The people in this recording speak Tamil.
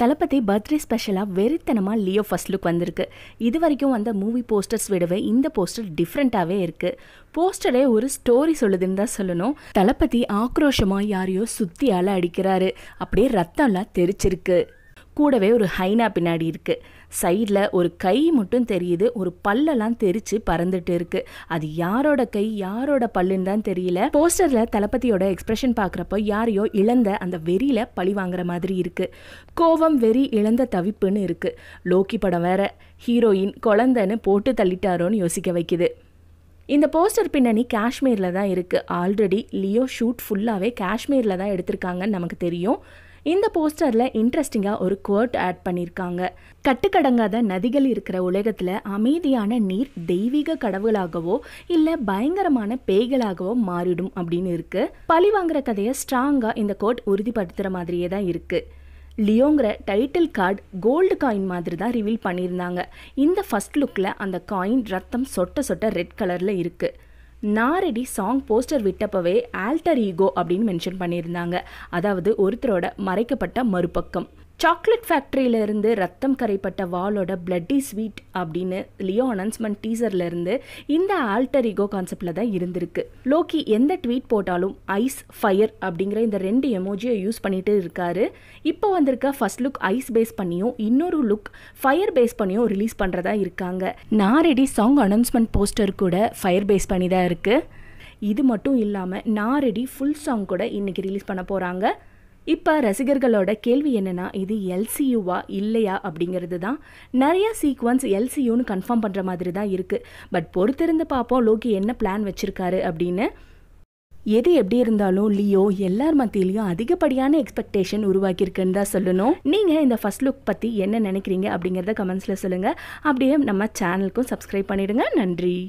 தளபதி பர்த்டே ஸ்பெஷலாக வெறித்தனமாக லியோ ஃபர்ஸ்ட் லுக் வந்திருக்கு இது வரைக்கும் வந்த மூவி போஸ்டர்ஸ் விடவே இந்த போஸ்டர் டிஃப்ரெண்ட்டாகவே இருக்குது போஸ்டரே ஒரு ஸ்டோரி சொல்லுதுன்னு தான் சொல்லணும் தளபதி ஆக்ரோஷமாக யாரையோ சுத்தியால் அடிக்கிறாரு அப்படியே ரத்தம்லாம் தெரிச்சிருக்கு கூடவே ஒரு ஹைனா பின்னாடி இருக்குது சைடில் ஒரு கை மட்டும் தெரியுது ஒரு பல்லெல்லாம் தெரிச்சு பறந்துட்டு இருக்குது அது யாரோட கை யாரோட பல்லுன்னு தான் தெரியல போஸ்டரில் தளபதியோட எக்ஸ்பிரஷன் பார்க்குறப்போ யாரையோ இழந்த அந்த வெறியில் பழி வாங்குற மாதிரி இருக்குது கோவம் வெறி இழந்த தவிப்புன்னு இருக்குது லோக்கி படம் வேற ஹீரோயின் குழந்தைன்னு போட்டு தள்ளிட்டாரோன்னு யோசிக்க வைக்குது இந்த போஸ்டர் பின்னணி காஷ்மீரில் தான் இருக்குது ஆல்ரெடி லியோ ஷூட் ஃபுல்லாகவே காஷ்மீரில் தான் எடுத்திருக்காங்கன்னு நமக்கு தெரியும் இந்த போஸ்டரில் இன்ட்ரெஸ்டிங்காக ஒரு கோட் ஆட் பண்ணியிருக்காங்க கட்டுக்கடங்காத நதிகள் இருக்கிற உலகத்தில் அமைதியான நீர் தெய்வீக கடவுளாகவோ இல்லை பயங்கரமான பேய்களாகவோ மாறிடும் அப்படின்னு இருக்குது பழி வாங்குற கதையை ஸ்ட்ராங்காக இந்த கோட் உறுதிப்படுத்துகிற மாதிரியே தான் இருக்குது லியோங்கிற டைட்டில் கார்டு கோல்டு காயின் மாதிரி தான் ரிவீல் பண்ணியிருந்தாங்க இந்த ஃபஸ்ட் லுக்கில் அந்த காயின் ரத்தம் சொட்ட சொட்ட ரெட் கலரில் இருக்குது நாரடி சாங் போஸ்டர் விட்டப்பவே ஆல்டர் ஈகோ அப்படின்னு மென்ஷன் பண்ணியிருந்தாங்க அதாவது ஒருத்தரோட மறைக்கப்பட்ட மறுபக்கம் சாக்லேட் ஃபேக்ட்ரியிலேருந்து ரத்தம் கரைப்பட்ட வாலோட பிளட்டி ஸ்வீட் அப்படின்னு லியோ அனௌன்ஸ்மெண்ட் டீசர்லேருந்து இந்த ஆல்டர் இகோ கான்செப்டில் தான் இருந்திருக்கு லோக்கி எந்த ட்வீட் போட்டாலும் ஐஸ் ஃபயர் அப்படிங்கிற இந்த ரெண்டு எமோஜியை யூஸ் பண்ணிட்டு இருக்காரு இப்போ வந்திருக்க ஃபர்ஸ்ட் லுக் ஐஸ் பேஸ் பண்ணியும் இன்னொரு லுக் ஃபயர் பேஸ் பண்ணியும் ரிலீஸ் பண்ணுறதா இருக்காங்க நாரெடி சாங் அனௌன்ஸ்மெண்ட் போஸ்டர் கூட ஃபயர் பேஸ் பண்ணி தான் இருக்குது இது மட்டும் இல்லாமல் நாரெடி ஃபுல் சாங் கூட இன்றைக்கி ரிலீஸ் பண்ண போகிறாங்க இப்போ ரசிகர்களோட கேள்வி என்னென்னா இது எல்சியூவா இல்லையா அப்படிங்கிறது தான் நிறைய சீக்வன்ஸ் எல்சியூன்னு கன்ஃபார்ம் பண்ணுற மாதிரி தான் இருக்குது பட் பொறுத்திருந்து பார்ப்போம் லோகி என்ன பிளான் வச்சுருக்காரு அப்படின்னு எது எப்படி இருந்தாலும் லியோ எல்லார் மத்தியிலையும் அதிகப்படியான எக்ஸ்பெக்டேஷன் உருவாக்கியிருக்குன்னு தான் சொல்லணும் நீங்கள் இந்த ஃபஸ்ட் லுக் பற்றி என்ன நினைக்கிறீங்க அப்படிங்கிறத கமெண்ட்ஸில் சொல்லுங்கள் அப்படியே நம்ம சேனலுக்கும் சப்ஸ்கிரைப் பண்ணிவிடுங்க நன்றி